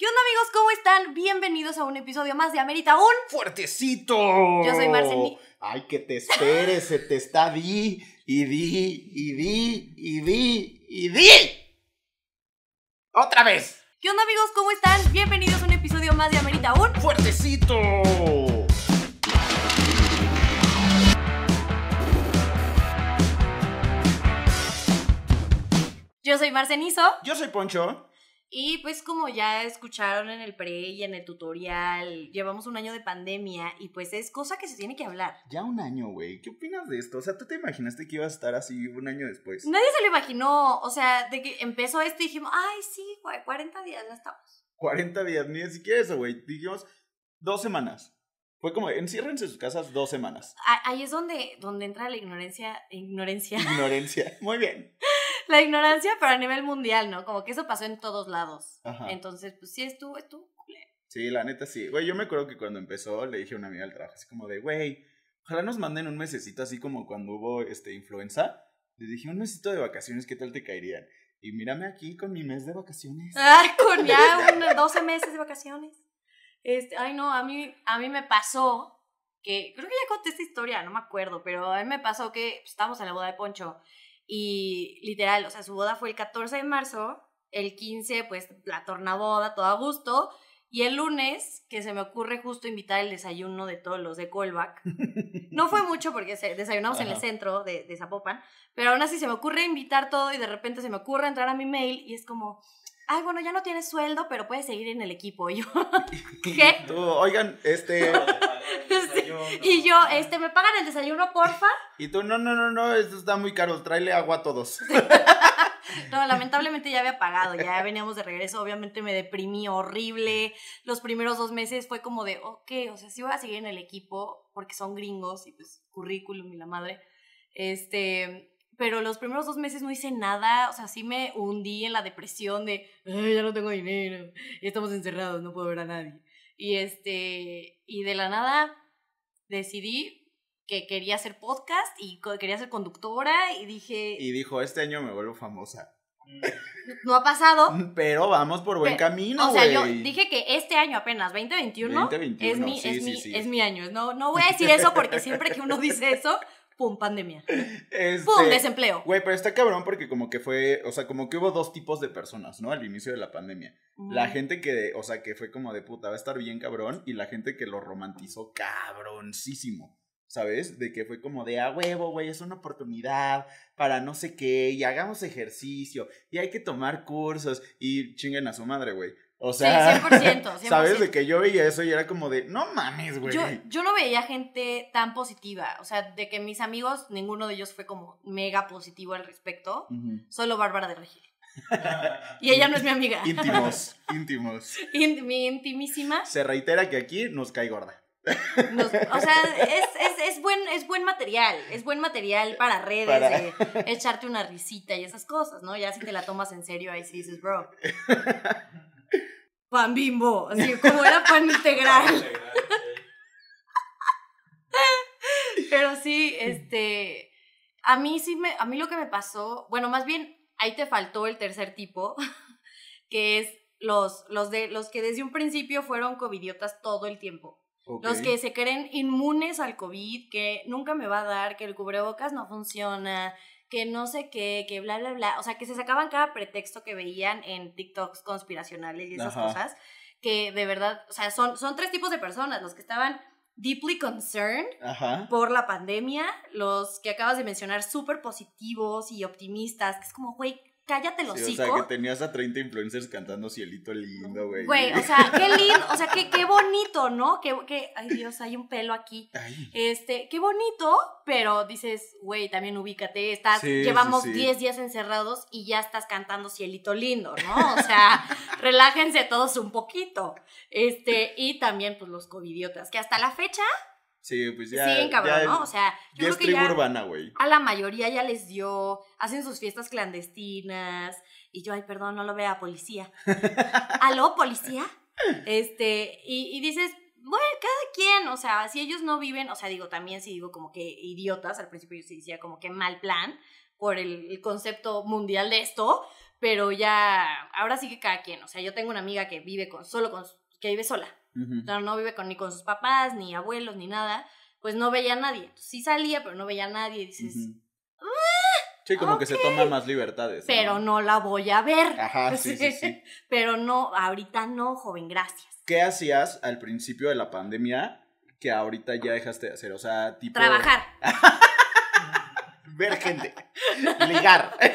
¿Qué onda amigos? ¿Cómo están? Bienvenidos a un episodio más de Amerita Un Fuertecito. Yo soy Marceli. Ay, que te esperes, se te está di, y di, y di, y di, y di. Otra vez. ¿Qué onda amigos? ¿Cómo están? Bienvenidos a un episodio más de Amerita Un Fuertecito. Yo soy Marcenizo. Yo soy Poncho. Y pues como ya escucharon en el pre y en el tutorial, llevamos un año de pandemia y pues es cosa que se tiene que hablar. Ya un año, güey. ¿Qué opinas de esto? O sea, ¿tú te imaginaste que ibas a estar así un año después? Nadie se lo imaginó. O sea, de que empezó esto y dijimos, ay, sí, güey, 40 días, ya estamos. 40 días, ni siquiera eso, güey. Dijimos, dos semanas. Fue como, enciérrense sus casas dos semanas. Ahí es donde, donde entra la ignorancia. Ignorancia. Ignorancia. Muy bien. la ignorancia, pero a nivel mundial, ¿no? Como que eso pasó en todos lados. Entonces, pues sí estuvo, estuvo Sí, la neta sí. Güey, yo me acuerdo que cuando empezó le dije a una amiga del trabajo así como de, güey, ojalá nos manden un mesecito así como cuando hubo este influenza. Le dije, un mesito de vacaciones, ¿qué tal te caerían? Y mírame aquí con mi mes de vacaciones. Ah, con ya unos 12 meses de vacaciones. Este, ay no, a mí, a mí me pasó que, creo que ya conté esta historia, no me acuerdo, pero a mí me pasó que pues, estábamos en la boda de Poncho y literal, o sea, su boda fue el 14 de marzo, el 15 pues la tornaboda, todo a gusto. Y el lunes, que se me ocurre justo invitar el desayuno de todos los de Colback. No fue mucho porque desayunamos en el centro de, de Zapopan, pero aún así se me ocurre invitar todo y de repente se me ocurre entrar a mi mail y es como, ay, bueno, ya no tienes sueldo, pero puedes seguir en el equipo. Y yo, ¿qué? oigan, este... y yo, este, ¿me pagan el desayuno, porfa? Y tú, no, no, no, no, esto está muy caro, tráele agua a todos. No, lamentablemente ya había pagado, ya veníamos de regreso, obviamente me deprimí horrible. Los primeros dos meses fue como de, ok, o sea, sí voy a seguir en el equipo porque son gringos y pues currículum y la madre. Este, pero los primeros dos meses no hice nada, o sea, sí me hundí en la depresión de, ya no tengo dinero, y estamos encerrados, no puedo ver a nadie. Y este, y de la nada decidí que quería hacer podcast y quería ser conductora y dije... Y dijo, este año me vuelvo famosa. No ha pasado. Pero vamos por buen camino, camino. O sea, yo dije que este año apenas, 2021, es, mi, es, mi, es mi año. No, no voy a decir eso porque siempre que uno dice eso, pum, pandemia. Este, pum, desempleo. Güey, pero está cabrón porque como que fue, o sea, como que hubo dos tipos de personas, ¿no? Al inicio de la pandemia. Mm. La gente que, o sea, que fue como de puta, va a estar bien cabrón y la gente que lo romantizó cabroncísimo. ¿Sabes? De que fue como de a huevo, güey, es una oportunidad para no sé qué, y hagamos ejercicio, y hay que tomar cursos, y chinguen a su madre, güey. O sea, ¿sabes? De que yo veía eso y era como de, no mames, güey. Yo, no veía gente tan positiva. O sea, de que mis amigos, ninguno de ellos fue como mega positivo al respecto. Solo Bárbara de Regil. y ella no es mi amiga. Íntimos, íntimos. intimísima. Se reitera que aquí nos cae gorda. o sea, es, es, es, buen, material, es buen material para redes, echarte una risita y esas cosas, ¿no? Ya si te la tomas en serio, ahí sí dices, bro pan bimbo, así como era pan integral. Pero sí, este, a mí sí me, a mí lo que me pasó, bueno, más bien ahí te faltó el tercer tipo, que es los, los, de, los que desde un principio fueron covidiotas todo el tiempo. Los que se creen inmunes al COVID, que nunca me va a dar, que el cubrebocas no funciona, que no sé qué, que bla, bla, bla. O sea, que se sacaban cada pretexto que veían en TikToks conspiracionales y esas cosas. Que de verdad, o sea, son, son tres tipos de personas, los que estaban deeply concerned por la pandemia, los que acabas de mencionar súper positivos y optimistas, que es como, güey, cállate los sí, O sea, que tenías a 30 influencers cantando Cielito Lindo, güey. Güey, o sea, qué lindo, o sea, qué, bonito, ¿no? Que, ay Dios, hay un pelo aquí. Este, qué bonito, pero dices, güey, también ubícate, estás, llevamos 10 días encerrados y ya estás cantando Cielito Lindo, ¿no? O sea, relájense todos un poquito. Este, y también, pues, los covidiotas, que hasta la fecha Sí, pues ya. cabrón, ¿no? O sea, yo creo que urbana, güey. A la mayoría ya les dio, hacen sus fiestas clandestinas. Y yo, ay, perdón, no lo vea, policía. ¿Aló, policía? Este, y, dices, bueno, cada quien, o sea, si ellos no viven, o sea, digo, también si digo como que idiotas, al principio yo sí decía como que mal plan por el, concepto mundial de esto, pero ya, ahora sí que cada quien, o sea, yo tengo una amiga que vive con, solo con, que vive sola, no vive con, ni con sus papás, ni abuelos, ni nada. Pues no veía a nadie. sí salía, pero no veía a nadie. dices, ah, Sí, como que se toman más libertades. Pero no la voy a ver. Pero no, ahorita no, joven, gracias. ¿Qué hacías al principio de la pandemia que ahorita ya dejaste de hacer? O sea, tipo... Trabajar. ver gente. Ligar.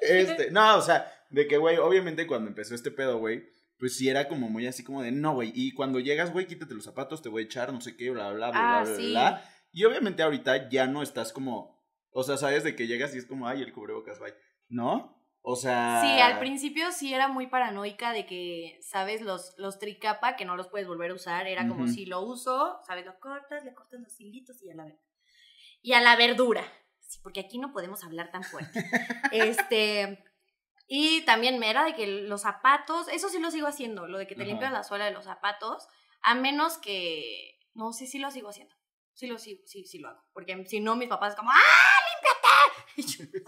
Este, no, o sea, de que, güey, obviamente cuando empezó este pedo, güey, pues sí era como muy así como de, no, güey, y cuando llegas, güey, quítate los zapatos, te voy a echar, no sé qué, bla, bla, bla, ah, bla, bla. Y obviamente ahorita ya no estás como, o sea, sabes de que llegas y es como, ay, el cubrebocas, bye, ¿no? O sea... Sí, al principio sí era muy paranoica de que, ¿sabes? Los, los tricapa que no los puedes volver a usar, era como si lo uso, ¿sabes? Lo cortas, le cortas los hilitos y a la verdura. Y a la verdura. Sí, porque aquí no podemos hablar tan fuerte. este, y también me era de que los zapatos, eso sí lo sigo haciendo, lo de que te limpias la suela de los zapatos, a menos que, no, sí, sí lo sigo haciendo, sí lo sigo, sí, sí lo hago, porque si no mis papás es como, ¡ah, límpiate! Y, yo,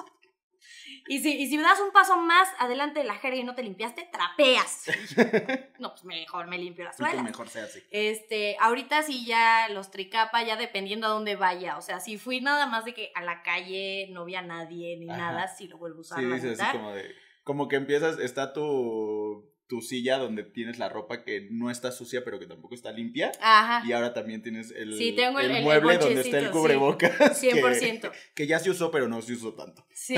y si, y si das un paso más adelante de la jerga y no te limpiaste, trapeas. no, pues mejor me limpio la pues suela. mejor sea así. Este, ahorita sí ya los tricapa, ya dependiendo a dónde vaya. O sea, si fui nada más de que a la calle no vi a nadie ni nada, sí lo vuelvo a usar. Sí, así como de como que empiezas, está tu, silla donde tienes la ropa que no está sucia, pero que tampoco está limpia. Ajá. Y ahora también tienes el, mueble donde está el cubrebocas. 100%. Que, ya se usó, pero no se usó tanto. Sí.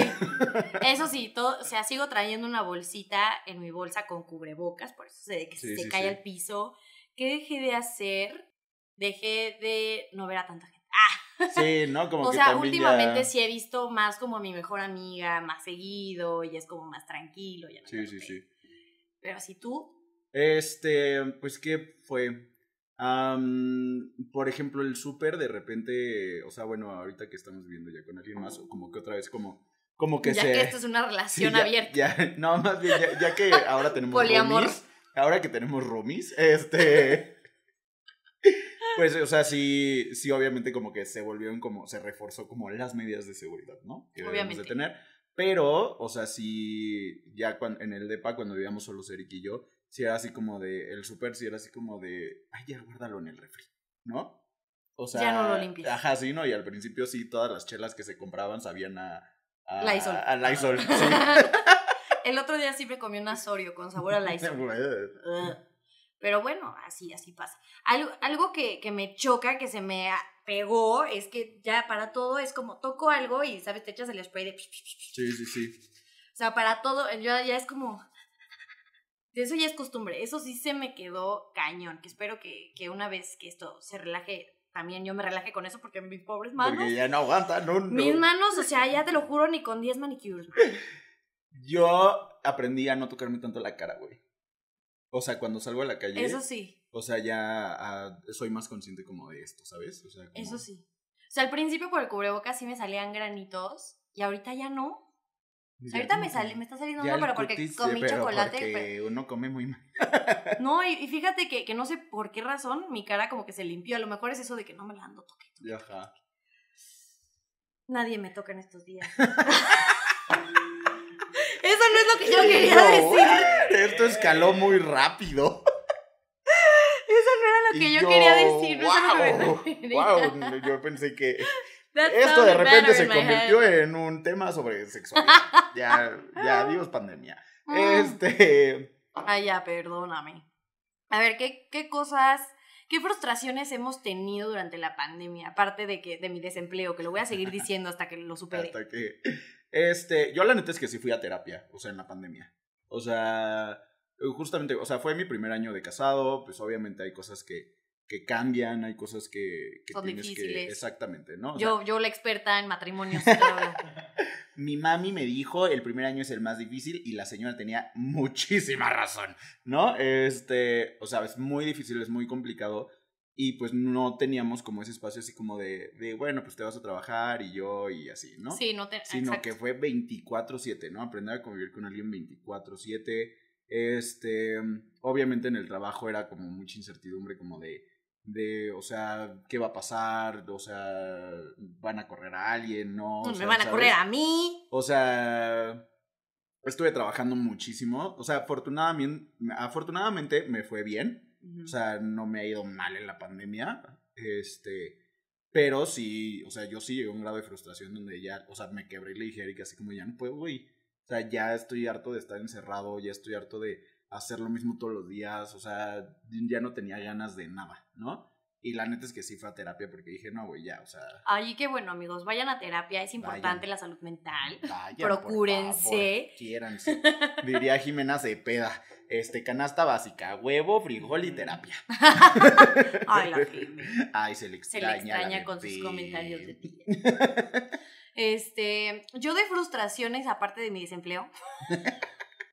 Eso sí, todo, o sea, sigo trayendo una bolsita en mi bolsa con cubrebocas, por eso sé que se cae al piso. ¿Qué dejé de hacer? Dejé de no ver a tanta gente. ¡Ah! Sí, ¿no? Como o sea, últimamente sí he visto más como a mi mejor amiga, más seguido, y es como más tranquilo. Ya sí, sí, sí. Pero si tú. Este, pues, ¿qué fue? por ejemplo, el súper de repente, o sea, bueno, ahorita que estamos viendo ya con alguien más, como que otra vez como como que ya que esto es una relación abierta. Ya, no, más bien, ya, que ahora tenemos Poliamor. ahora que tenemos romis, este, pues, o sea, sí, sí, obviamente como que se volvieron como, se reforzó como las medidas de seguridad, ¿no? Que obviamente. de tener. Pero, o sea, sí, ya cuando, en el DEPA, cuando vivíamos solo Eric y yo, sí era así como de, el súper sí era así como de, ay, ya guárdalo en el refri, ¿no? O sea, ya no lo limpias. Ajá, sí, ¿no? Y al principio sí, todas las chelas que se compraban sabían a... a Lysol. A Lysol, sí. El otro día sí me comí un asorio con sabor a Lysol. Pero bueno, así, así pasa. Algo, algo que, me choca, que se me pegó, es que ya para todo es como toco algo y, ¿sabes? Te echas el spray de... Sí, sí, sí. O sea, para todo, eh, ya, ya es como... Eso ya es costumbre. Eso sí se me quedó cañón. Que espero que, una vez que esto se relaje, también yo me relaje con eso porque mis pobres manos... Porque ya no aguantan, Mis manos, o sea, ya te lo juro, ni con 10 manicures. Yo aprendí a no tocarme tanto la cara, güey. O sea, cuando salgo a la calle. Eso sí. O sea, ya ah, soy más consciente como de esto, ¿sabes? Eso sí. O sea, al principio por el cubrebocas sí me salían granitos y ahorita ya no. ahorita me, sale, me está saliendo uno, pero porque comí eh, chocolate. Porque uno come muy mal. no, y, fíjate que, no sé por qué razón mi cara como que se limpió. A lo mejor es eso de que no me la ando toque. Ajá. Nadie me toca en estos días. eso no es lo que yo quería decir escaló muy rápido. Eso no era lo que yo, quería decir. wow, yo pensé que esto de repente se convirtió en un tema sobre sexualidad. ya, ya, Dios pandemia. Mm. Este. Ay, ya, perdóname. A ver, ¿qué, cosas, qué frustraciones hemos tenido durante la pandemia? Aparte de que, de mi desempleo, que lo voy a seguir diciendo hasta que lo supere. Este, yo la neta es que sí fui a terapia, o sea, en la pandemia. O sea, eh, justamente, o sea, fue mi primer año de casado, pues obviamente hay cosas que, que cambian, hay cosas que, Son difíciles. Exactamente, ¿no? yo, yo la experta en matrimonios. mi mami me dijo, el primer año es el más difícil y la señora tenía muchísima razón, ¿no? Este, o sea, es muy difícil, es muy complicado y pues no teníamos como ese espacio así como de, de bueno, pues te vas a trabajar y yo y así, ¿no? Sí, no te... Sino que fue 24/7, ¿no? Aprender a convivir con alguien 24/7 este, obviamente en el trabajo era como mucha incertidumbre, como de, de, o sea, ¿qué va a pasar? O sea, ¿van a correr a alguien? ¿No? ¿Me van a correr a mí? O sea, estuve trabajando muchísimo. O sea, afortunadamente, afortunadamente me fue bien. O sea, no me ha ido mal en la pandemia. Este, pero sí, o sea, yo sí llegué a un grado de frustración donde ya, o sea, me quebré y le dije a así como, ya no puedo, ir o sea, ya estoy harto de estar encerrado, ya estoy harto de hacer lo mismo todos los días, o sea, ya no tenía ganas de nada, ¿no? Y la neta es que sí fue a terapia porque dije, no, güey, ya, o sea. Ay, qué bueno, amigos, vayan a terapia, es importante la salud mental. procúrense. Quiéranse. Diría Jimena Cepeda, este, canasta básica, huevo, frijol y terapia. Ay, la Jimena. Ay, se le extraña. Se le extraña con sus comentarios de ti. Este, yo de frustraciones, aparte de mi desempleo,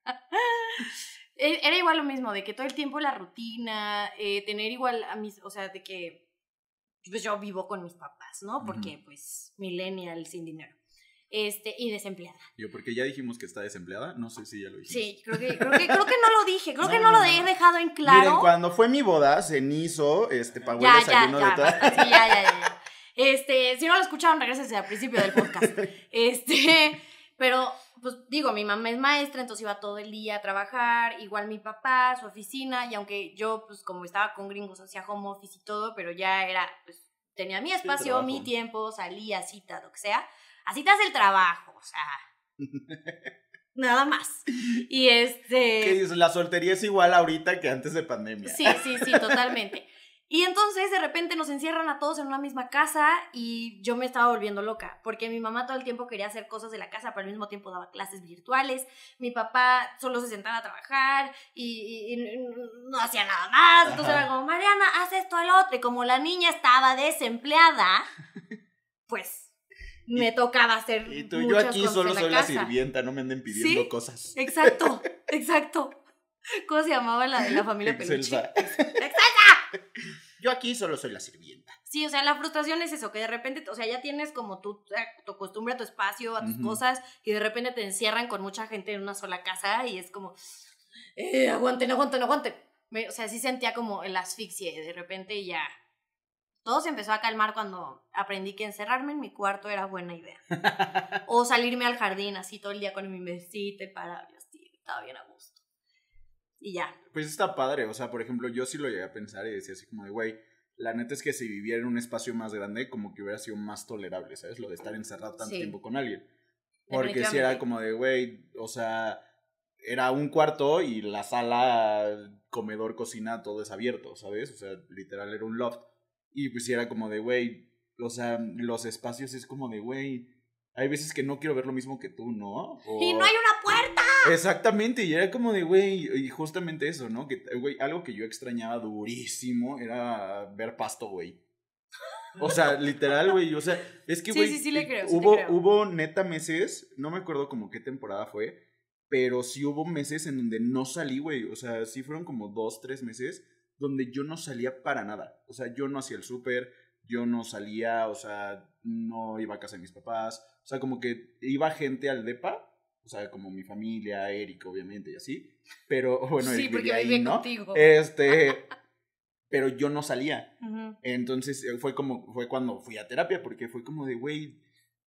e, era igual lo mismo, de que todo el tiempo la rutina, eh, tener igual a mis, o sea, de que pues yo vivo con mis papás, ¿no? Porque pues millennial sin dinero. Este, y desempleada. Yo, porque ya dijimos que está desempleada, no sé si ya lo dijiste Sí, creo que, no lo dije, creo que no, lo he dejado en claro. Miren, cuando fue mi boda, cenizo, este, pagó el de ya, ya, ya. Este, si no lo escucharon, regresense al principio del podcast. Este, pero pues digo, mi mamá es maestra, entonces iba todo el día a trabajar, igual mi papá, su oficina, y aunque yo, pues como estaba con gringos, hacía home office y todo, pero ya era, pues tenía mi espacio, mi tiempo, salía, cita, lo que sea. Así te hace el trabajo, o sea. nada más. Y este. la soltería es igual ahorita que antes de pandemia. Sí, sí, sí, totalmente. Y entonces de repente nos encierran a todos en una misma casa y yo me estaba volviendo loca, porque mi mamá todo el tiempo quería hacer cosas de la casa, pero al mismo tiempo daba clases virtuales, mi papá solo se sentaba a trabajar y, no hacía nada más, entonces era como, Mariana, haz esto al otro, y como la niña estaba desempleada, pues me tocaba hacer... Y tú, yo aquí solo soy la sirvienta, no me anden pidiendo cosas. Exacto, exacto. ¿Cómo se llamaba la de la familia Peluche? Yo aquí solo soy la sirvienta. Sí, o sea, la frustración es eso, que de repente, o sea, ya tienes como tu, tu costumbre, tu espacio, a tus cosas, y de repente te encierran con mucha gente en una sola casa y es como, eh, no aguanten, no aguante o sea, sí sentía como el y de repente ya. Todo se empezó a calmar cuando aprendí que encerrarme en mi cuarto era buena idea. o salirme al jardín así todo el día con mi mesita para, así, estaba bien y ya. Pues está padre, o sea, por ejemplo, yo sí lo llegué a pensar y decía así como de, güey, la neta es que si viviera en un espacio más grande, como que hubiera sido más tolerable, ¿sabes? Lo de estar encerrado tanto tiempo con alguien. Porque si era como de, güey, o sea, era un cuarto y la sala, comedor, cocina, todo es abierto, ¿sabes? O sea, literal era un loft. Y pues si era como de, güey, o sea, los espacios es como de, güey, hay veces que no quiero ver lo mismo que tú, ¿no? Y no hay una puerta. Exactamente, y era como de, güey, y justamente eso, ¿no? Que, güey, algo que yo extrañaba durísimo era ver pasto, güey. O sea, literal, güey, o sea, es que, güey, hubo, hubo neta meses, no me acuerdo como qué temporada fue, pero sí hubo meses en donde no salí, güey, o sea, sí fueron como dos, tres meses donde yo no salía para nada, o sea, yo no hacía el súper, yo no salía, o sea, no iba a casa de mis papás, o sea, como que iba gente al DEPA, o sea, como mi familia, Eric, obviamente, y así, pero bueno, sí, ahí, ¿no? Contigo. Este, pero yo no salía. Entonces eh, fue como, fue cuando fui a terapia, porque fue como de, güey,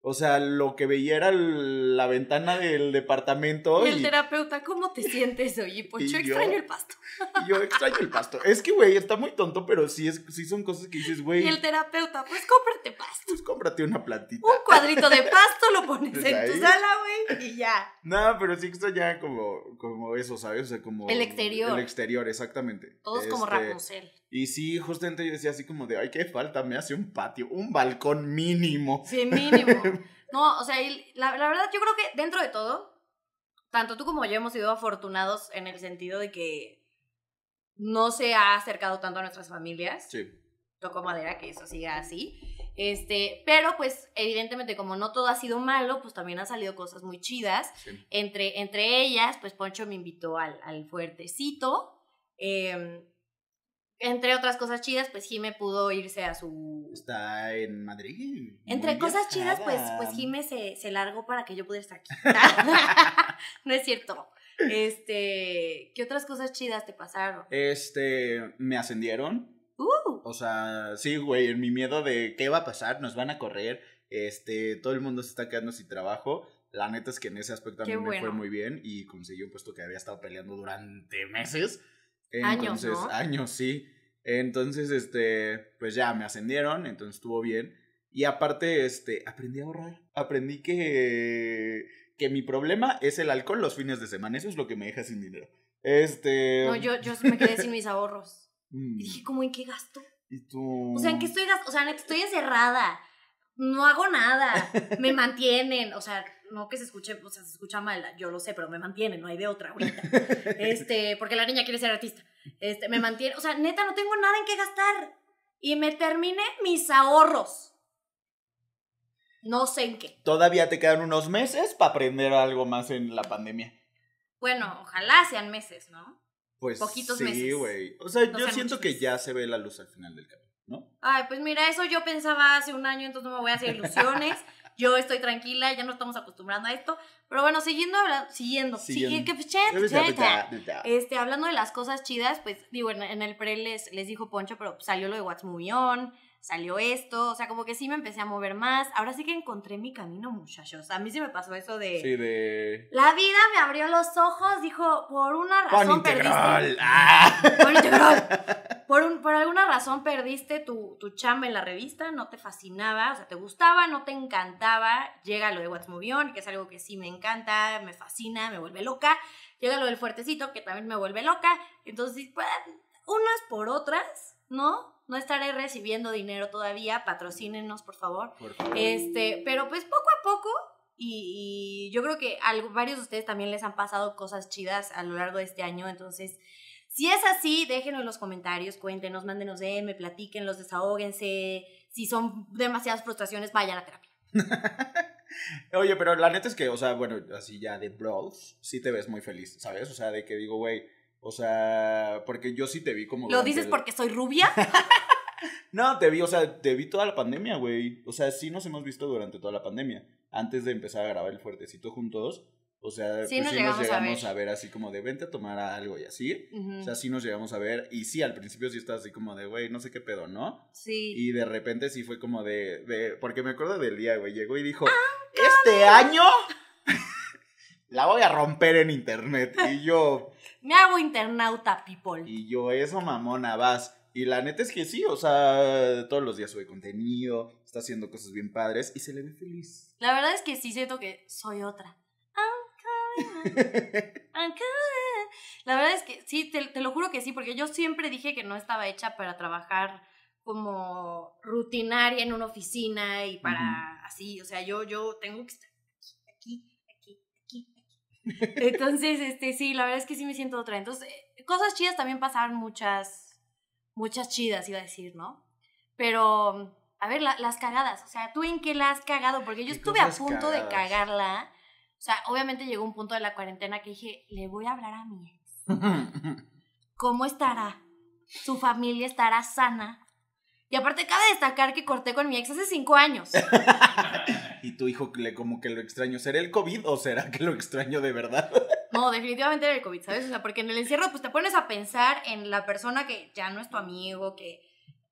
o sea, lo que veía era la ventana del departamento. Y el terapeuta, ¿cómo te sientes hoy? Pues yo extraño el pasto. Yo extraño el pasto. Es que, güey, está muy tonto, pero sí, es, sí son cosas que dices, güey. Y el terapeuta, pues cómprate pasto. Pues cómprate una plantita. Un cuadrito de pasto lo pones pues en tu sala, güey, y ya. No, pero sí extraña como, como eso, ¿sabes? O sea, como. El exterior. El exterior, exactamente. Todos como este, Rapunzel. Y sí, justamente yo decía así como de, ay, qué falta, me hace un patio, un balcón mínimo. Sí, mínimo. No, o sea, la, verdad yo creo que dentro de todo, tanto tú como yo hemos sido afortunados en el sentido de que no se ha acercado tanto a nuestras familias. Sí. Tocó madera, que eso siga así. Este, pero pues evidentemente como no todo ha sido malo, pues también han salido cosas muy chidas. Entre, entre ellas, pues Poncho me invitó al, fuertecito. Em, entre otras cosas chidas, pues Jime pudo irse a su... Está en Madrid. Entre cosas chidas, pues, pues Jime se, largó para que yo pudiera estar aquí. no es cierto. Este, ¿qué otras cosas chidas te pasaron? Este, me ascendieron. Uh. O sea, sí, güey, en mi miedo de qué va a pasar, nos van a correr, este, todo el mundo se está quedando sin trabajo. La neta es que en ese aspecto a mí me fue muy bien y conseguí un puesto que había estado peleando durante meses años, ¿no? años, sí. Entonces, este, pues ya me ascendieron, entonces estuvo bien. Y aparte, este, aprendí a ahorrar. Aprendí que, que mi problema es el alcohol los fines de semana. Eso es lo que me deja sin dinero. Este. No, yo, yo me quedé sin mis ahorros. Mm. dije, ¿cómo en qué gasto? O sea, ¿en estoy O sea, estoy encerrada. No hago nada. Me mantienen. O sea, no que se escuche, o sea, se escucha mal, yo lo sé, pero me mantiene, no hay de otra ahorita. Este, porque la niña quiere ser artista. Este, me mantiene, o sea, neta, no tengo nada en qué gastar. Y me terminé mis ahorros. No sé en qué. Todavía te quedan unos meses para aprender algo más en la pandemia. Bueno, ojalá sean meses, ¿no? Pues Poquitos sí, meses. güey. O sea, yo siento que ya se ve la luz al final del camino. ¿No? Ay, pues mira, eso yo pensaba hace un año, entonces no me voy a hacer ilusiones. yo estoy tranquila, ya no estamos acostumbrando a esto. Pero bueno, siguiendo hablando, siguiendo, siguiendo. este, hablando de las cosas chidas, pues digo, en, el pre les, les dijo Poncho, pero salió lo de What's Moving On, salió esto, o sea, como que sí me empecé a mover más. Ahora sí que encontré mi camino, muchachos. A mí sí me pasó eso de. Sí, de. La vida me abrió los ojos, dijo, por una razón. por, alguna razón perdiste tu, tu, chamba en la revista, no te fascinaba, o sea, te gustaba, no te encantaba, llega lo de What's que es algo que sí me encanta, me fascina, me vuelve loca, llega lo del fuertecito, que también me vuelve loca, entonces, pues, unas por otras, ¿no? No estaré recibiendo dinero todavía, patrocínenos, por favor. Este, pero pues poco a poco, y, yo creo que algo varios de ustedes también les han pasado cosas chidas a lo largo de este año, entonces si es así, déjenos en los comentarios, cuéntenos, mándenos DM, platíquenlos, desahóguense. Si son demasiadas frustraciones, vayan a terapia. Oye, pero la neta es que, o sea, bueno, así ya de bros, sí te ves muy feliz, ¿sabes? O sea, de que digo, güey, o sea, porque yo sí te vi como... ¿Lo dices porque soy rubia? no, te vi, o sea, te vi toda la pandemia, güey. O sea, sí nos hemos visto durante toda la pandemia. Antes de empezar a grabar el fuertecito juntos, o sea, sí, pues nos, llegamos a ver. así como de vente a tomar algo y así. O sea, sí nos llegamos a ver. Y sí, al principio sí estaba así como de, güey, no sé qué pedo, ¿no? Sí. Y de repente sí fue como de, porque me acuerdo del día, güey, llegó y dijo, ah, este año la voy a romper en internet. Y yo... me hago internauta, people. Y yo, eso, mamona, vas. Y la neta es que sí, o sea, todos los días sube contenido, está haciendo cosas bien padres y se le ve feliz. La verdad es que sí siento que soy otra. La verdad es que sí, te, lo juro que sí, porque yo siempre dije que no estaba hecha para trabajar como rutinaria en una oficina y para así, o sea, yo, yo tengo que estar aquí, aquí, aquí, aquí, Entonces, este, sí, la verdad es que sí me siento otra. Entonces, eh, cosas chidas también pasaron muchas, muchas chidas, iba a decir, ¿no? Pero, a ver, las cagadas, o sea, ¿tú en qué la has cagado? Porque yo estuve a punto de cagarla o sea, obviamente llegó un punto de la cuarentena que dije, le voy a hablar a mi ex. ¿Cómo estará? ¿Su familia estará sana? Y aparte cabe destacar que corté con mi ex hace cinco años. y tu hijo le como que lo extraño. ¿Será el COVID o será que lo extraño de verdad? no, definitivamente era el COVID, ¿sabes? O sea, porque en el encierro pues te pones a pensar en la persona que ya no es tu amigo, que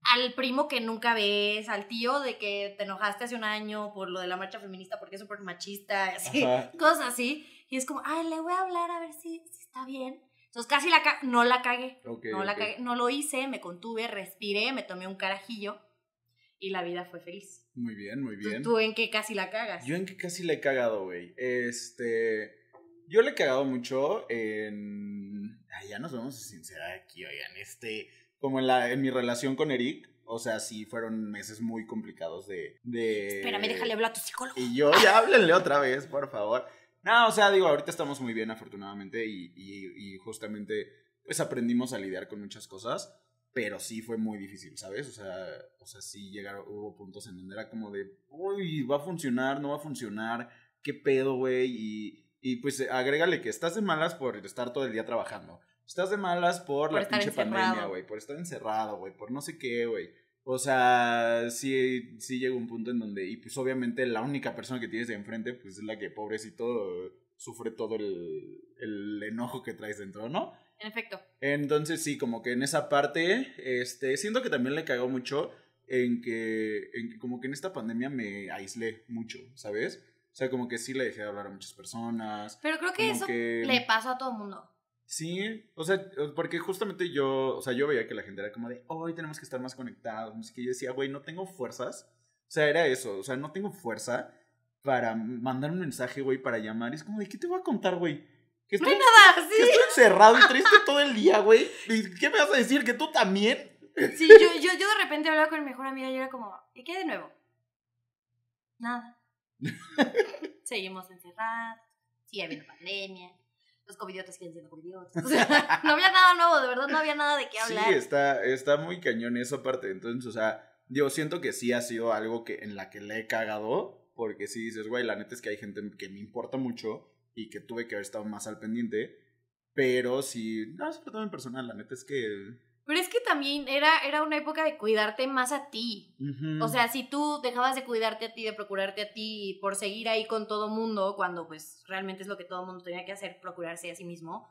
al primo que nunca ves, al tío de que te enojaste hace un año por lo de la marcha feminista porque es súper machista, cosas así. Y es como, ay, le voy a hablar a ver si, está bien. Entonces casi la no la cagué. no la cagué, no lo hice, me contuve, respiré, me tomé un carajillo y la vida fue feliz. Muy bien, muy bien. ¿Tú, en qué casi la cagas? Yo en qué casi la he cagado, güey. Este, yo le he cagado mucho en... Ay, ya nos vamos a sincerar aquí, oigan, este como en, la, mi relación con Eric, o sea, sí fueron meses muy complicados de... de... Espérame, déjale hablar a tu psicólogo. Y yo, ya háblenle otra vez, por favor. No, o sea, digo, ahorita estamos muy bien, afortunadamente, y, y, justamente, pues aprendimos a lidiar con muchas cosas, pero sí fue muy difícil, ¿sabes? O sea, o sea sí llegaron, hubo puntos en donde era como de, uy, va a funcionar, no va a funcionar, qué pedo, güey, y, y pues agrégale que estás de malas por estar todo el día trabajando. Estás de malas por, la pinche pandemia, güey, por estar encerrado, güey, por no sé qué, güey. O sea, sí, sí llega un punto en donde, y pues obviamente la única persona que tienes de enfrente, pues es la que pobrecito sufre todo el, enojo que traes dentro, ¿no? En efecto. Entonces sí, como que en esa parte, este, siento que también le cagó mucho en que, en que como que en esta pandemia me aislé mucho, ¿sabes? O sea, como que sí le dejé de hablar a muchas personas. Pero creo que eso le pasa a todo el mundo. Sí, o sea, porque justamente yo, o sea, yo veía que la gente era como de, hoy tenemos que estar más conectados, no Yo decía, güey, no tengo fuerzas. O sea, era eso, o sea, no tengo fuerza para mandar un mensaje, güey, para llamar. Es como de, ¿qué te voy a contar, güey? Que estoy, no hay nada, sí. estoy encerrado y triste todo el día, güey. ¿Qué me vas a decir? ¿Que tú también? Sí, yo, yo, yo de repente hablaba con mi mejor amiga y era como, ¿y qué de nuevo? Nada. Seguimos encerrados, sigue habiendo pandemia los covidiotas siendo covidiotas. no había nada nuevo, de verdad no había nada de qué hablar. Sí, está, está muy cañón eso aparte, Entonces, o sea, yo siento que sí ha sido algo que, en la que le he cagado, porque sí dices, güey, la neta es que hay gente que me importa mucho y que tuve que haber estado más al pendiente, pero sí, no, todo en personal, la neta es que pero es que también era, era una época de cuidarte más a ti. O sea, si tú dejabas de cuidarte a ti, de procurarte a ti por seguir ahí con todo mundo, cuando pues realmente es lo que todo mundo tenía que hacer, procurarse a sí mismo,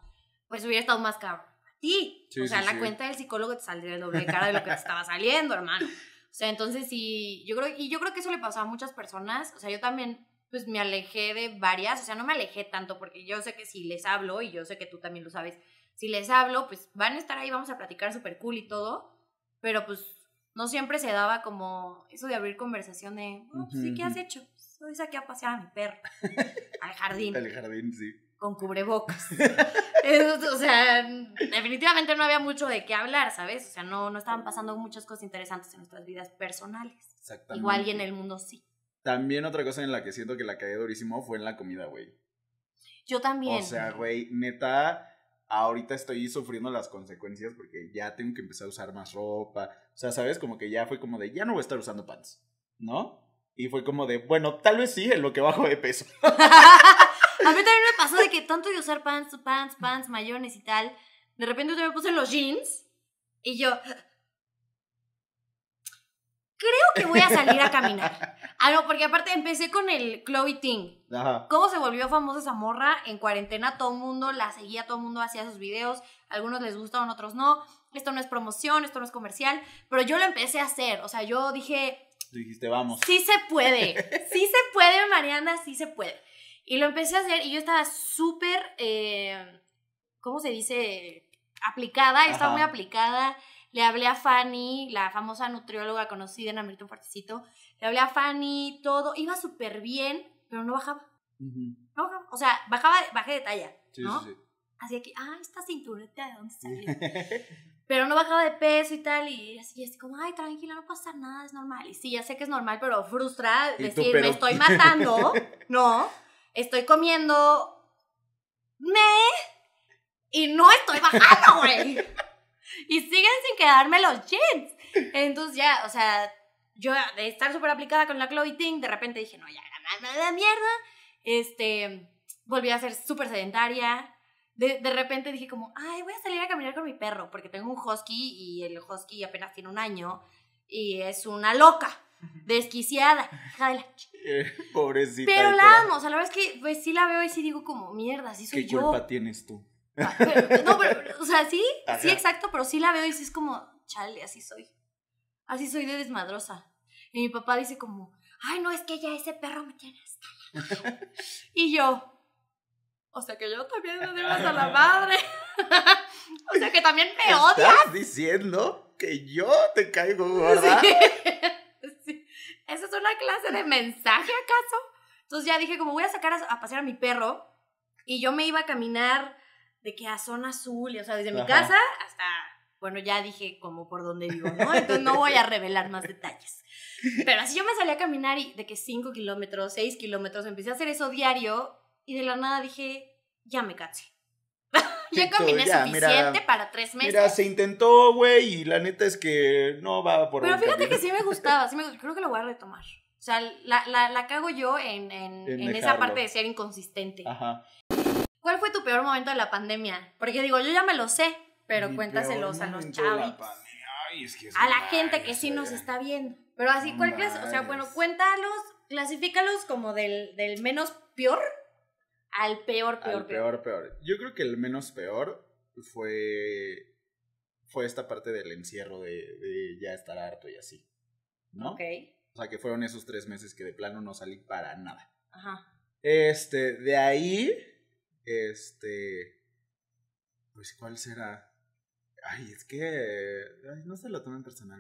pues hubiera estado más caro a ti. o sea, la cuenta del psicólogo te saldría el doble de cara de lo que te estaba saliendo, hermano. O sea, entonces sí, yo creo, y yo creo que eso le pasó a muchas personas. O sea, yo también, pues me alejé de varias, o sea, no me alejé tanto, porque yo sé que si les hablo, y yo sé que tú también lo sabes, si les hablo, pues van a estar ahí, vamos a platicar súper cool y todo, pero pues no siempre se daba como eso de abrir conversación de, oh, pues, ¿qué has hecho? Soy pues, saqué a pasear a mi perro, al jardín. Al jardín, sí. Con cubrebocas. o sea, definitivamente no había mucho de qué hablar, ¿sabes? O sea, no, no estaban pasando muchas cosas interesantes en nuestras vidas personales. Exactamente. Igual y en el mundo sí. También otra cosa en la que siento que la caí durísimo fue en la comida, güey. Yo también. O sea, güey, neta, ahorita estoy sufriendo las consecuencias porque ya tengo que empezar a usar más ropa. O sea, ¿sabes? Como que ya fue como de, ya no voy a estar usando pants, ¿no? Y fue como de, bueno, tal vez sí, en lo que bajo de peso. a mí también me pasó de que tanto de usar pants, pants, pants, mayones y tal, de repente yo me puse los jeans y yo, creo que voy a salir a caminar. Ah, no, porque aparte empecé con el Chloe Ting. Ajá. ¿Cómo se volvió famosa esa morra? En cuarentena todo el mundo la seguía, todo el mundo hacía sus videos. Algunos les gustaban, otros no. Esto no es promoción, esto no es comercial. Pero yo lo empecé a hacer. O sea, yo dije... Dijiste, vamos. Sí se puede. Sí se puede, Mariana, sí se puede. Y lo empecé a hacer y yo estaba súper... Eh, ¿Cómo se dice? Aplicada. Estaba muy aplicada le hablé a Fanny, la famosa nutrióloga conocida en Amerito Fuertecito. Le hablé a Fanny, todo. Iba súper bien, pero no bajaba. No bajaba. O sea, bajaba, bajé de talla. ¿no? sí, sí. Así que, ah, esta cintureta, ¿de dónde salió? pero no bajaba de peso y tal, y así, así como, ay, tranquila, no pasa nada, es normal. Y sí, ya sé que es normal, pero frustra decir, me estoy matando, ¿no? Estoy comiendo me y no estoy bajando, güey y siguen sin quedarme los jeans. Entonces ya, o sea, yo de estar súper aplicada con la Chloe Ting, de repente dije, no, ya, nada, de mierda. Este, volví a ser súper sedentaria. De, de, repente dije como, ay, voy a salir a caminar con mi perro, porque tengo un husky y el husky apenas tiene un año y es una loca, desquiciada, hija de pobrecita. Pero la amo, o sea, la verdad es que pues, sí la veo y sí digo como, mierda, sí soy ¿Qué yo. ¿Qué tienes tú? Ah, no, pero, o sea, sí, sí, exacto, pero sí la veo y sí es como, chale, así soy. Así soy de desmadrosa. Y mi papá dice como, ay, no, es que ya ese perro me tiene hasta Y yo, o sea que yo también me debo a la madre. o sea que también me odias. ¿Estás diciendo que yo te caigo gorda? Sí. ¿Esa es una clase de mensaje acaso? Entonces ya dije, como voy a sacar a pasear a mi perro, y yo me iba a caminar de que a zona azul, o sea, desde mi casa hasta, bueno, ya dije como por dónde vivo, ¿no? Entonces no voy a revelar más detalles. Pero así yo me salí a caminar y de que 5 kilómetros, 6 kilómetros, empecé a hacer eso diario y de la nada dije, ya me caché ya caminé suficiente para tres meses. Mira, se intentó, güey, y la neta es que no va por Pero fíjate que sí me gustaba, sí me, creo que lo voy a retomar. O sea, la, la, cago yo en, en esa parte de ser inconsistente. Ajá. ¿Cuál fue tu peor momento de la pandemia? Porque digo, yo ya me lo sé, pero cuéntaselos a los chavos. a la gente que sí nos está viendo. Pero así, ¿cuál es? O sea, bueno, cuéntalos, clasifícalos como del, del menos peor al peor, peor, peor, peor. Yo creo que el menos peor fue, fue esta parte del encierro de, de ya estar harto y así. ¿No? Ok. O sea, que fueron esos tres meses que de plano no salí para nada. Ajá. Este, de ahí este. Pues, ¿cuál será? Ay, es que. Ay, no se lo tomen personal,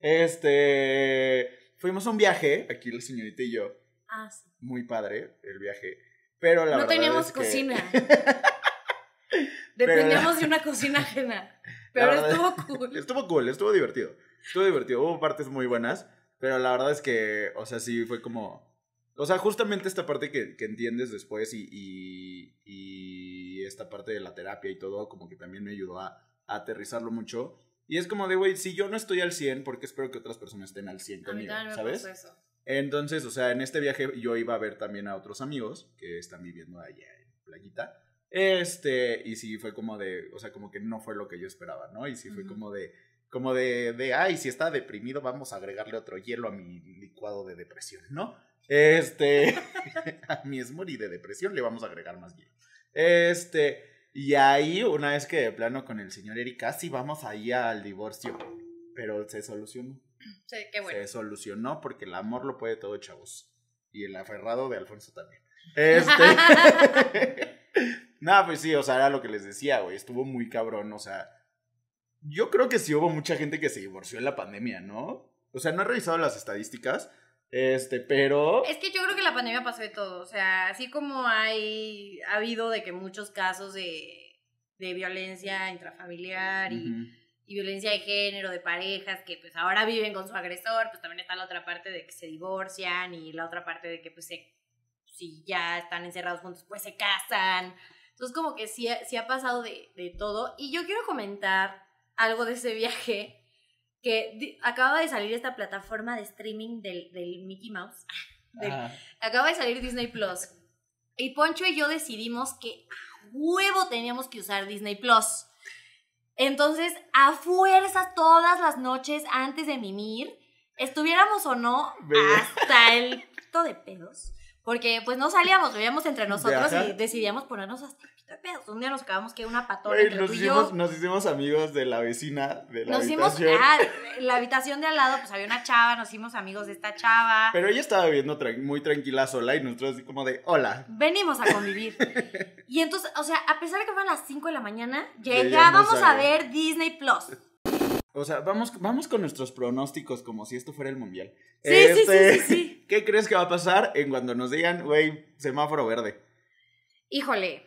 Este. Fuimos a un viaje, aquí la señorita y yo. Ah, sí. Muy padre el viaje. Pero la no verdad. No teníamos cocina. Dependíamos de una cocina ajena. Pero estuvo cool. Estuvo cool, estuvo divertido. Estuvo divertido. Hubo partes muy buenas. Pero la verdad es que, o sea, sí fue como o sea, justamente esta parte que, que entiendes después y, y, y, esta parte de la terapia y todo, como que también me ayudó a, a aterrizarlo mucho. Y es como de, güey, si yo no estoy al 100, porque espero que otras personas estén al 100 conmigo, ¿sabes? Eso. Entonces, o sea, en este viaje yo iba a ver también a otros amigos que están viviendo allá en Playita. Este, y sí fue como de, o sea, como que no fue lo que yo esperaba, ¿no? Y sí fue como de, como de, de, ay, si está deprimido, vamos a agregarle otro hielo a mi licuado de depresión, ¿no? Este, a mí es morir de depresión, le vamos a agregar más hielo. Este, y ahí, una vez que de plano con el señor Erika casi vamos ahí al divorcio, pero se solucionó. Sí, qué bueno. Se solucionó porque el amor lo puede todo, chavos. Y el aferrado de Alfonso también. Este. Nada, pues sí, o sea, era lo que les decía, güey. Estuvo muy cabrón, o sea. Yo creo que sí hubo mucha gente que se divorció en la pandemia, ¿no? O sea, no he revisado las estadísticas, este, pero. Es que yo creo que la pandemia pasó de todo. O sea, así como hay, ha habido de que muchos casos de, violencia intrafamiliar y, violencia de género, de parejas que pues ahora viven con su agresor, pues también está la otra parte de que se divorcian y la otra parte de que pues se, si ya están encerrados juntos, pues se casan. Entonces, como que sí, ha pasado de, de todo. Y yo quiero comentar algo de ese viaje que acaba de salir esta plataforma de streaming del, Mickey Mouse. acaba de salir Disney Plus. Y Poncho y yo decidimos que a huevo teníamos que usar Disney Plus. Entonces, a fuerza todas las noches antes de mimir, estuviéramos o no hasta el de pedos, porque pues no salíamos, vivíamos entre nosotros y decidíamos ponernos hasta de pedos. Un día nos acabamos que una patona. nos, hicimos, amigos de la vecina de la nos Hicimos, ah, la habitación de al lado, pues había una chava, nos hicimos amigos de esta chava. Pero ella estaba viviendo muy tranquila sola y nosotros así como de hola. Venimos a convivir. y entonces, o sea, a pesar de que fueron las 5 de la mañana, llegábamos a ver Disney Plus. O sea, vamos, vamos con nuestros pronósticos como si esto fuera el mundial. Sí, sí, sí, este, sí, ¿Qué crees que va a pasar en cuando nos digan, güey, semáforo verde? Híjole.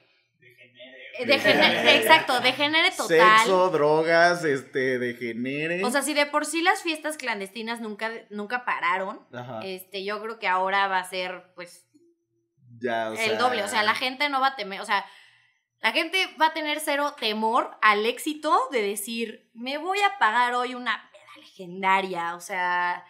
Degenere, eh, exacto, degenere total. Sexo, drogas, este, degenere. O sea, si de por sí las fiestas clandestinas nunca, nunca pararon, este, yo creo que ahora va a ser, pues, ya, o el doble. O sea, la gente no va a temer, o sea, la gente va a tener cero temor al éxito de decir, me voy a pagar hoy una peda legendaria, o sea,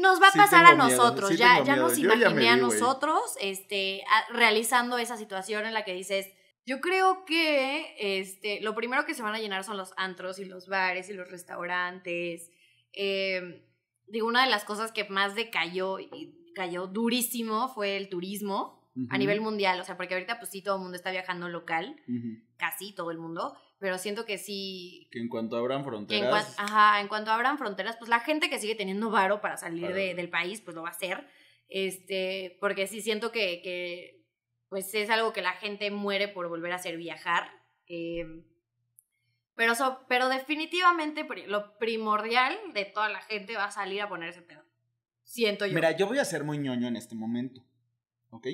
nos va a pasar a nosotros, ya, ya nos imaginé a nosotros este, realizando esa situación en la que dices, yo creo que este, lo primero que se van a llenar son los antros y los bares y los restaurantes. Eh, digo, una de las cosas que más decayó y cayó durísimo fue el turismo a nivel mundial, o sea, porque ahorita pues sí todo el mundo está viajando local, casi todo el mundo, pero siento que sí... Que en cuanto abran fronteras... ajá, en cuanto abran fronteras, pues la gente que sigue teniendo varo para salir del país, pues lo va a hacer, este, porque sí siento que, que, pues es algo que la gente muere por volver a hacer viajar. Em, pero, so, pero definitivamente lo primordial de toda la gente va a salir a ponerse ese pedo. Siento yo. Mira, yo voy a ser muy ñoño en este momento. ¿Ok?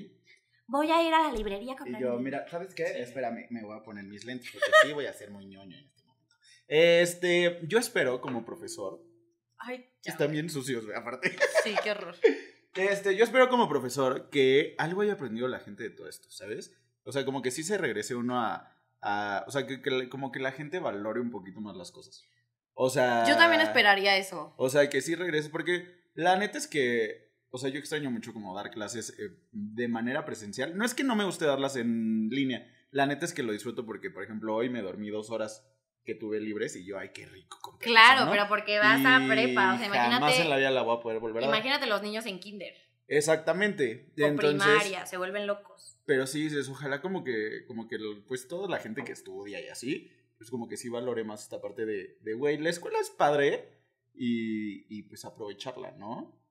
voy a ir a la librería con Y yo, mira, ¿sabes qué? Espérame, me voy a poner mis lentes porque sí voy a ser muy ñoño en este momento. Este, yo espero como profesor. Ay, ya. Están bien sucios, aparte. Sí, qué horror. Este, yo espero como profesor que algo haya aprendido la gente de todo esto, ¿sabes? O sea, como que sí se regrese uno a. o sea, que, como que la gente valore un poquito más las cosas. O sea. Yo también esperaría eso. O sea, que sí regrese, porque la neta es que o sea, yo extraño mucho como dar clases eh, de manera presencial. No es que no me guste darlas en línea. La neta es que lo disfruto porque, por ejemplo, hoy me dormí dos horas que tuve libres y yo, ay, qué rico. Con claro, pero porque vas a prepa. O sea, imagínate. en la vida la voy a poder volver a dar. Imagínate los niños en kinder. Exactamente. O primaria, se vuelven locos. Pero sí ojalá como que, como que, pues toda la gente que estudia y así, pues como que sí valore más esta parte de, güey, la escuela es padre y, y pues aprovecharla, ¿no?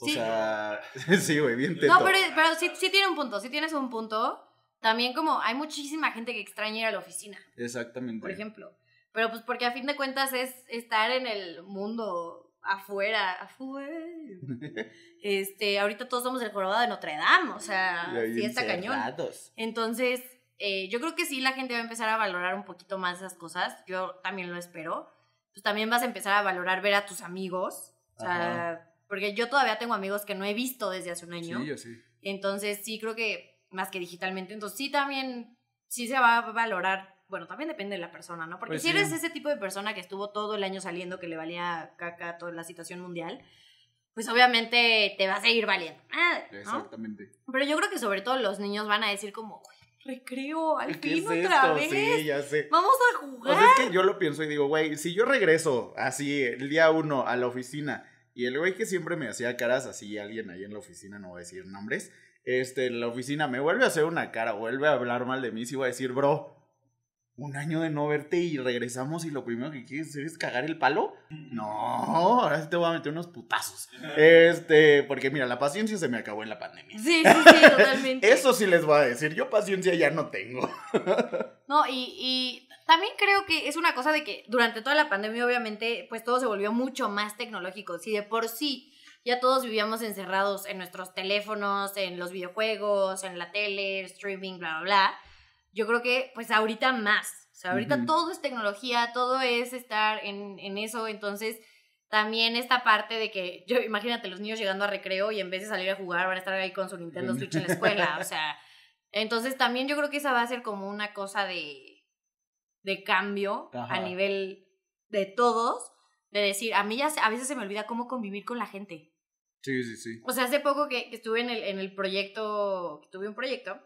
O sea, sí, güey, bien No, pero, sí, tiene un punto, sí tienes un punto. También como hay muchísima gente que extraña ir a la oficina. Exactamente. Por ejemplo. Pero pues porque a fin de cuentas es estar en el mundo afuera, afuera. Este, ahorita todos somos el jorobado de Notre Dame, o sea, sí está cañón. Entonces, eh, yo creo que sí la gente va a empezar a valorar un poquito más esas cosas, yo también lo espero. Pues también vas a empezar a valorar ver a tus amigos, o sea, porque yo todavía tengo amigos que no he visto desde hace un año. Sí, sí. Entonces sí creo que más que digitalmente, entonces sí también, sí se va a valorar. Bueno, también depende de la persona, ¿no? Porque pues si eres ese tipo de persona que estuvo todo el año saliendo, que le valía caca toda la situación mundial, pues obviamente te va a seguir valiendo. Ah, Exactamente. Pero yo creo que sobre todo los niños van a decir como, recreo, al fin otra vez. Sí, ya sé. Vamos a jugar. O es que yo lo pienso y digo, güey, si yo regreso así el día uno a la oficina y el güey que siempre me hacía caras así, alguien ahí en la oficina, no voy a decir nombres, este, en la oficina me vuelve a hacer una cara, vuelve a hablar mal de mí, si voy a decir, bro, un año de no verte y regresamos y lo primero que quieres hacer es cagar el palo. No, ahora sí te voy a meter unos putazos. Este, porque mira, la paciencia se me acabó en la pandemia. Sí, sí, totalmente. Eso sí les voy a decir, yo paciencia ya no tengo. No, y, y también creo que es una cosa de que durante toda la pandemia, obviamente, pues todo se volvió mucho más tecnológico. Si de por sí ya todos vivíamos encerrados en nuestros teléfonos, en los videojuegos, en la tele, streaming, bla, bla, bla yo creo que pues ahorita más. O sea, ahorita todo es tecnología, todo es estar en, en, eso. Entonces, también esta parte de que, yo imagínate, los niños llegando a recreo y en vez de salir a jugar van a estar ahí con su Nintendo Switch en la escuela. o sea, entonces también yo creo que esa va a ser como una cosa de, de cambio a nivel de todos. De decir, a mí ya a veces se me olvida cómo convivir con la gente. Sí, sí, sí. O sea, hace poco que, estuve en el, en el proyecto, que tuve un proyecto,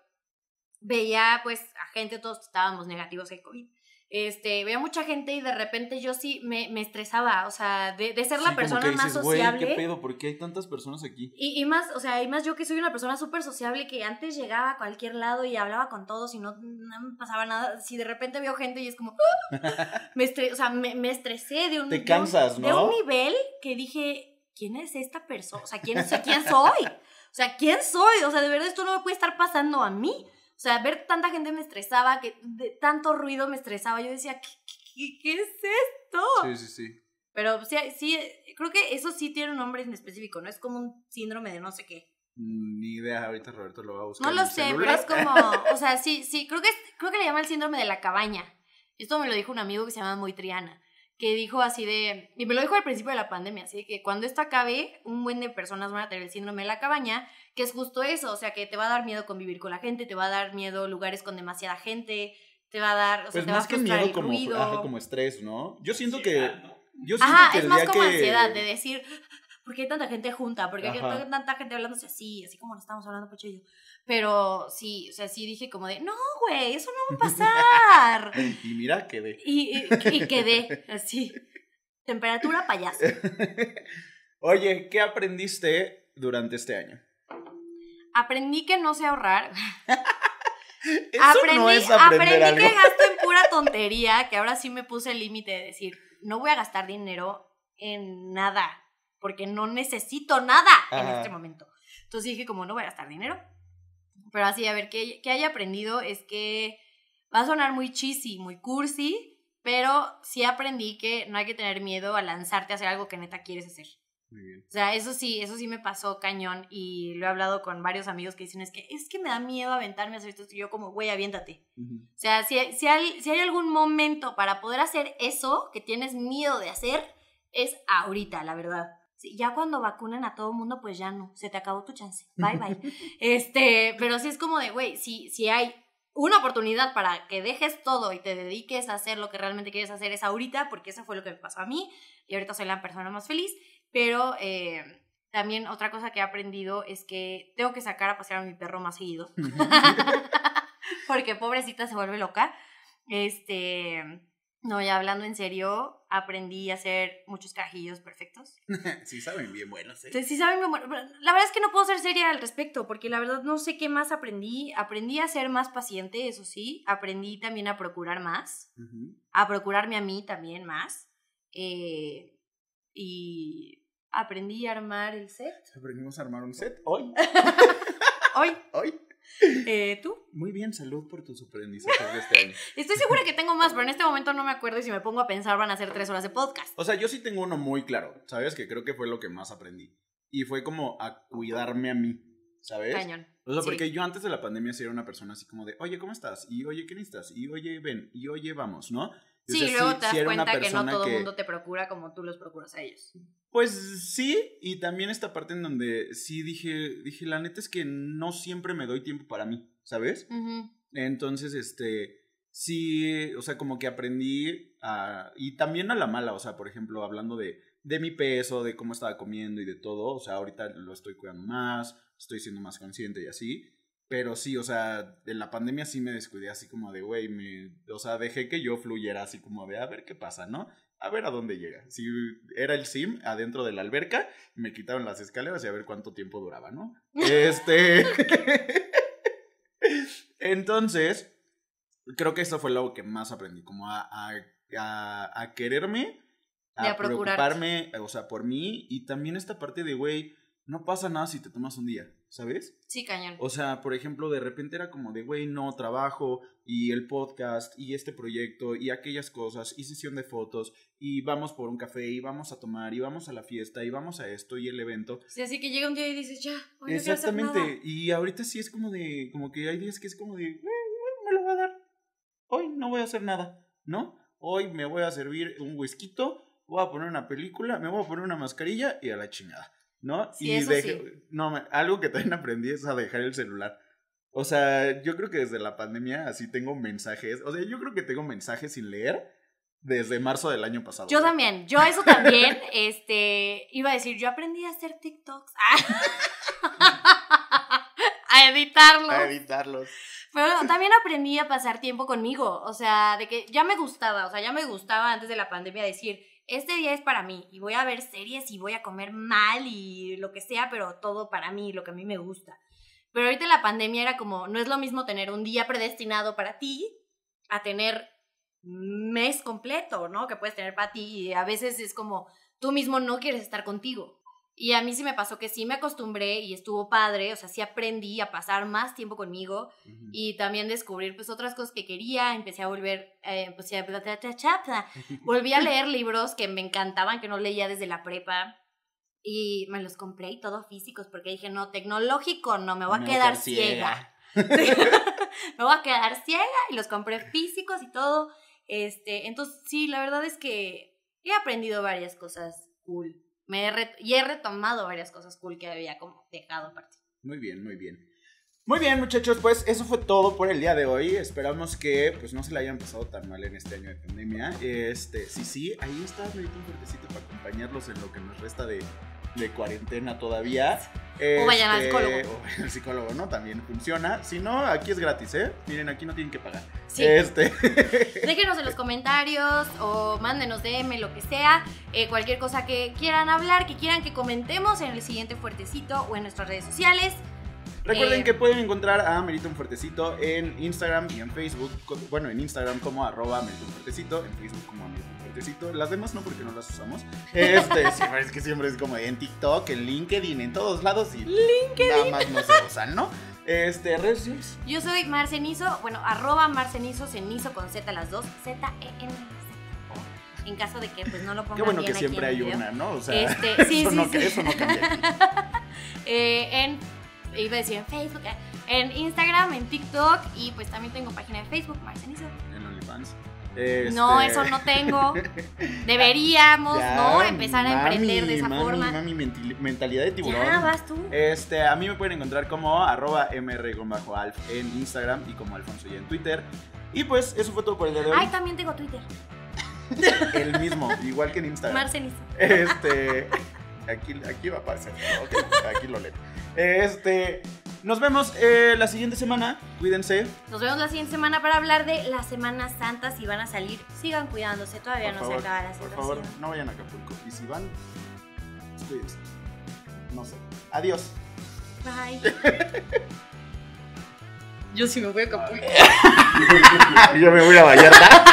veía pues a gente, todos estábamos negativos al COVID. Este, veía mucha gente y de repente yo sí me, me estresaba, o sea, de, ser la persona más sociable. ¿Qué pedo? ¿Por qué hay tantas personas aquí? Y, y, más, o sea, y más yo que soy una persona súper sociable que antes llegaba a cualquier lado y hablaba con todos y no, no me pasaba nada. Si de repente veo gente y es como, ah", me estres, o sea, me, me, estresé de un, Te cansas, de un, ¿no? de un nivel que dije, ¿quién es esta persona? O sea, ¿quién, o sea, ¿quién soy? O sea, ¿quién soy? O sea, de verdad esto no me puede estar pasando a mí. O sea, ver tanta gente me estresaba, que tanto ruido me estresaba. Yo decía, ¿qué, es esto? Sí, sí, sí. Pero sí sí, creo que eso sí tiene un nombre en específico, ¿no? Es como un síndrome de no sé qué. Mm, ni idea, ahorita Roberto lo va a buscar. No lo sé, pero es como, o sea, sí, sí, creo que, creo que le llama el síndrome de la cabaña. Esto me lo dijo un amigo que se llama Moitriana que dijo así de, y me lo dijo al principio de la pandemia, así que cuando esto acabe, un buen de personas van a tener el síndrome de la cabaña, que es justo eso, o sea, que te va a dar miedo convivir con la gente, te va a dar miedo lugares con demasiada gente, te va a dar, o sea, pues te va a que miedo como, estrés, ¿no? Yo siento que... Yo es más como que... ansiedad de decir, ¿por qué hay tanta gente junta? ¿Por hay tanta gente hablándose así? Así como nos estamos hablando, Pecho pero sí, o sea, sí dije como de, no, güey, eso no va a pasar. y mira, quedé. Y, quedé, así. Temperatura payaso. Oye, ¿qué aprendiste durante este año? Aprendí que no sé ahorrar. aprendí, que gasto en pura tontería, que ahora sí me puse el límite de decir, no voy a gastar dinero en nada, porque no necesito nada en este momento. Entonces dije, como no voy a gastar dinero, pero así, a ver, ¿qué, qué haya aprendido? Es que va a sonar muy cheesy, muy cursi, pero sí aprendí que no hay que tener miedo a lanzarte a hacer algo que neta quieres hacer. O sea, eso sí, eso sí me pasó cañón y lo he hablado con varios amigos que dicen, es que, es que me da miedo aventarme a hacer esto y yo como, güey, aviéntate. O sea, si, hay, si hay algún momento para poder hacer eso que tienes miedo de hacer, es ahorita, la verdad ya cuando vacunen a todo el mundo, pues ya no, se te acabó tu chance. Bye, bye. este, pero sí es como de, güey, si, si hay una oportunidad para que dejes todo y te dediques a hacer lo que realmente quieres hacer es ahorita, porque eso fue lo que me pasó a mí y ahorita soy la persona más feliz, pero eh, también otra cosa que he aprendido es que tengo que sacar a pasear a mi perro más seguido, porque pobrecita se vuelve loca. Este, no, ya hablando en serio, aprendí a hacer muchos cajillos perfectos. sí saben bien buenos, ¿eh? Sí, saben bien buenos. La verdad es que no puedo ser seria al respecto, porque la verdad no sé qué más aprendí. Aprendí a ser más paciente, eso sí. Aprendí también a procurar más. A procurarme a mí también más. Eh, y aprendí a armar el set. Aprendimos a armar un set hoy. hoy. Hoy. Eh, ¿Tú? Muy bien, salud por tus aprendizajes de este año. Estoy segura que tengo más, pero en este momento no me acuerdo y si me pongo a pensar van a ser tres horas de podcast. O sea, yo sí tengo uno muy claro, ¿sabes? Que creo que fue lo que más aprendí. Y fue como a cuidarme a mí, ¿sabes? Cañón. O sea, porque yo antes de la pandemia sí era una persona así como de, oye, ¿cómo estás? Y oye, ¿qué necesitas? Y oye, ven. Y oye, vamos, ¿no? Sí, luego te das cuenta que no todo el mundo te procura como tú los procuras a ellos. Pues sí, y también esta parte en donde sí dije, dije, la neta es que no siempre me doy tiempo para mí, ¿sabes? Entonces, este, sí, o sea, como que aprendí a, y también a la mala, o sea, por ejemplo, hablando de, de mi peso, de cómo estaba comiendo y de todo, o sea, ahorita lo estoy cuidando más, estoy siendo más consciente y así, pero sí, o sea, en la pandemia sí me descuidé así como de, güey, me, o sea, dejé que yo fluyera así como de, a ver qué pasa, ¿no? A ver a dónde llega. Si era el sim adentro de la alberca, me quitaron las escaleras y a ver cuánto tiempo duraba, ¿no? Este... Entonces, creo que esto fue lo que más aprendí, como a, quererme, a preocuparme, o sea, por mí y también esta parte de, güey, no pasa nada si te tomas un día. ¿sabes? Sí, cañón. O sea, por ejemplo, de repente era como de, güey, no, trabajo y el podcast y este proyecto y aquellas cosas y sesión de fotos y vamos por un café y vamos a tomar y vamos a la fiesta y vamos a esto y el evento. Sí, así que llega un día y dices, ya, hoy Exactamente, hacer y ahorita sí es como de, como que hay días que es como de, me lo voy a dar, hoy no voy a hacer nada, ¿no? Hoy me voy a servir un whisky, voy a poner una película, me voy a poner una mascarilla y a la chingada. ¿no? y no, algo que también aprendí es a dejar el celular. O sea, yo creo que desde la pandemia así tengo mensajes, o sea, yo creo que tengo mensajes sin leer desde marzo del año pasado. Yo también, yo eso también, este, iba a decir, yo aprendí a hacer TikToks. a editarlos. A editarlos. Pero también aprendí a pasar tiempo conmigo, o sea, de que ya me gustaba, o sea, ya me gustaba antes de la pandemia decir, este día es para mí y voy a ver series y voy a comer mal y lo que sea, pero todo para mí, lo que a mí me gusta. Pero ahorita la pandemia era como, no es lo mismo tener un día predestinado para ti a tener mes completo, ¿no? Que puedes tener para ti y a veces es como, tú mismo no quieres estar contigo. Y a mí sí me pasó que sí me acostumbré y estuvo padre, o sea, sí aprendí a pasar más tiempo conmigo y también descubrir pues otras cosas que quería, empecé a volver, eh, pues ya, volví a leer libros que me encantaban, que no leía desde la prepa y me los compré y todo físicos porque dije, no, tecnológico, no, me voy a quedar ciega. me voy a quedar ciega y los compré físicos y todo. Este, entonces sí, la verdad es que he aprendido varias cosas cool. Me he y he retomado varias cosas cool que había como dejado aparte. Muy bien, muy bien. Muy bien, muchachos, pues eso fue todo por el día de hoy. Esperamos que pues no se le hayan pasado tan mal en este año de pandemia. Este, sí, sí, ahí está un fuertecito para acompañarlos en lo que nos resta de de cuarentena todavía. o oh, vayan al este, psicólogo. O psicólogo, ¿no? También funciona. Si no, aquí es gratis, ¿eh? Miren, aquí no tienen que pagar. Este. Déjenos en los comentarios o mándenos DM, lo que sea. Eh, cualquier cosa que quieran hablar, que quieran que comentemos en el siguiente fuertecito o en nuestras redes sociales. Recuerden eh, que pueden encontrar a un Fuertecito en Instagram y en Facebook. Bueno, en Instagram como arroba Fuertecito, en Facebook como las demás no, porque no las usamos. Este, siempre, es que siempre es como en TikTok, en LinkedIn, en todos lados. Y LinkedIn. Nada más no se usan, ¿no? Este, redes Yo soy Marcenizo, bueno, arroba Marcenizo, cenizo con Z las dos, Z-E-N. z e, En caso de que pues no lo ponga pongan Qué bueno que siempre hay una, ¿no? O sea, este, sí, eso, sí, no, sí. cambia. eh, en, iba a decir en Facebook, eh, en Instagram, en TikTok y pues también tengo página de Facebook, Marcenizo. En OnlyFans. No, este, eso no tengo. Deberíamos, ¿no? Empezar a emprender de esa forma. Mami, mentalidad de tiburón. Ah, vas tú. Este, a mí me pueden encontrar como arroba en Instagram y como Alfonso y en Twitter. Y pues, eso fue todo por el día de hoy. Ay, también tengo Twitter. El mismo, igual que en Instagram. Marcenis. Este. Aquí, aquí va a pasar Okay, aquí lo leo. Este. Nos vemos eh, la siguiente semana. Cuídense. Nos vemos la siguiente semana para hablar de las Semanas Santas. Si van a salir, sigan cuidándose. Todavía no se acaba la situación. Por favor, no vayan a Acapulco. Y si van, cuídense. No sé. Adiós. Bye. Yo sí me voy a Acapulco. Yo me voy a Vallarta.